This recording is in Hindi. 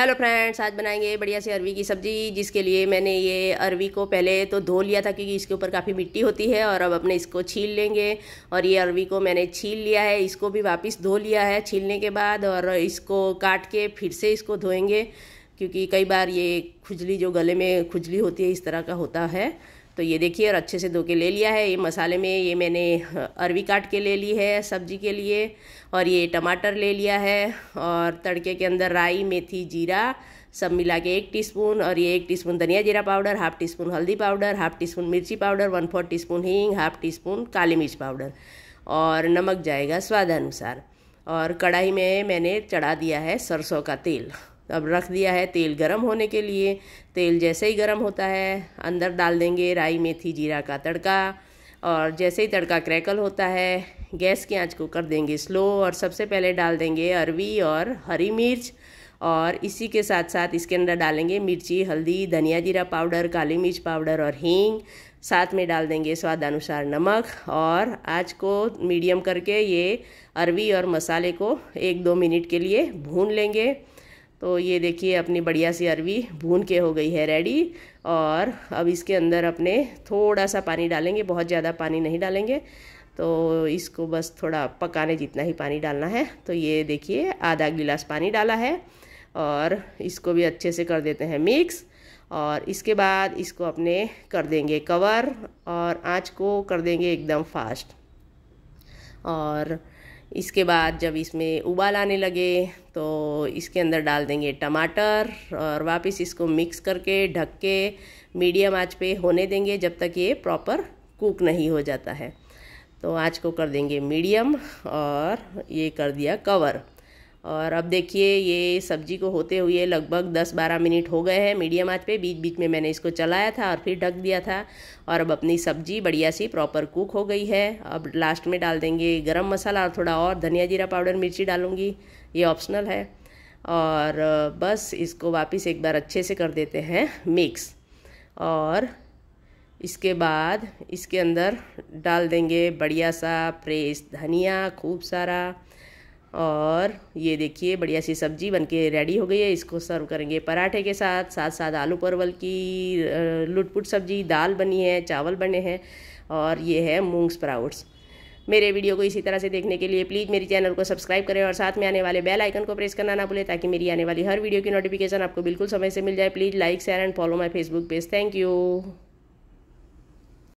हेलो फ्रेंड्स आज बनाएंगे बढ़िया सी अरवी की सब्ज़ी जिसके लिए मैंने ये अरवी को पहले तो धो लिया था क्योंकि इसके ऊपर काफ़ी मिट्टी होती है और अब अपने इसको छील लेंगे और ये अरवी को मैंने छील लिया है इसको भी वापस धो लिया है छीलने के बाद और इसको काट के फिर से इसको धोएंगे क्योंकि कई बार ये खुजली जो गले में खुजली होती है इस तरह का होता है तो ये देखिए और अच्छे से धो के ले लिया है ये मसाले में ये मैंने अरवी काट के ले ली है सब्जी के लिए और ये टमाटर ले लिया है और तड़के के अंदर राई मेथी जीरा सब मिला के एक टी और ये एक टीस्पून धनिया जीरा पाउडर हाफ टी स्पून हल्दी पाउडर हाफ टी स्पून मिर्ची powder one four teaspoon हींग हाफ टी स्पून काली मिर्च पाउडर और नमक जाएगा स्वाद अनुसार और कढ़ाई में मैंने चढ़ा दिया है सरसों का तेल तो अब रख दिया है तेल गरम होने के लिए तेल जैसे ही गरम होता है अंदर डाल देंगे राई मेथी जीरा का तड़का और जैसे ही तड़का क्रैकल होता है गैस की आंच को कर देंगे स्लो और सबसे पहले डाल देंगे अरवी और हरी मिर्च और इसी के साथ साथ इसके अंदर डालेंगे मिर्ची हल्दी धनिया जीरा पाउडर काली मिर्च पाउडर और हींग साथ में डाल देंगे स्वाद अनुसार नमक और आँच को मीडियम करके ये अरवी और मसाले को एक दो मिनट के लिए भून लेंगे तो ये देखिए अपनी बढ़िया सी अरवी भून के हो गई है रेडी और अब इसके अंदर अपने थोड़ा सा पानी डालेंगे बहुत ज़्यादा पानी नहीं डालेंगे तो इसको बस थोड़ा पकाने जितना ही पानी डालना है तो ये देखिए आधा गिलास पानी डाला है और इसको भी अच्छे से कर देते हैं मिक्स और इसके बाद इसको अपने कर देंगे कवर और आँच को कर देंगे एकदम फास्ट और इसके बाद जब इसमें उबाल आने लगे तो इसके अंदर डाल देंगे टमाटर और वापस इसको मिक्स करके ढक के मीडियम आंच पे होने देंगे जब तक ये प्रॉपर कुक नहीं हो जाता है तो आंच को कर देंगे मीडियम और ये कर दिया कवर और अब देखिए ये सब्जी को होते हुए लगभग 10-12 मिनट हो गए हैं मीडियम आँच पे बीच बीच में मैंने इसको चलाया था और फिर ढक दिया था और अब अपनी सब्जी बढ़िया सी प्रॉपर कुक हो गई है अब लास्ट में डाल देंगे गरम मसाला और थोड़ा और धनिया जीरा पाउडर मिर्ची डालूँगी ये ऑप्शनल है और बस इसको वापस एक बार अच्छे से कर देते हैं मिक्स और इसके बाद इसके अंदर डाल देंगे बढ़िया सा फ्रेश धनिया खूब सारा और ये देखिए बढ़िया सी सब्जी बनके रेडी हो गई है इसको सर्व करेंगे पराठे के साथ साथ साथ आलू परवल की लुटपुट सब्जी दाल बनी है चावल बने हैं और ये है मूंग स्प्राउट्स मेरे वीडियो को इसी तरह से देखने के लिए प्लीज़ मेरे चैनल को सब्सक्राइब करें और साथ में आने वाले बेल आइकन को प्रेस करना ना भूलें ताकि मेरी आने वाली हर वीडियो की नोटिफिकेशन आपको बिल्कुल समय से मिल जाए please like share and follow my Facebook page thank you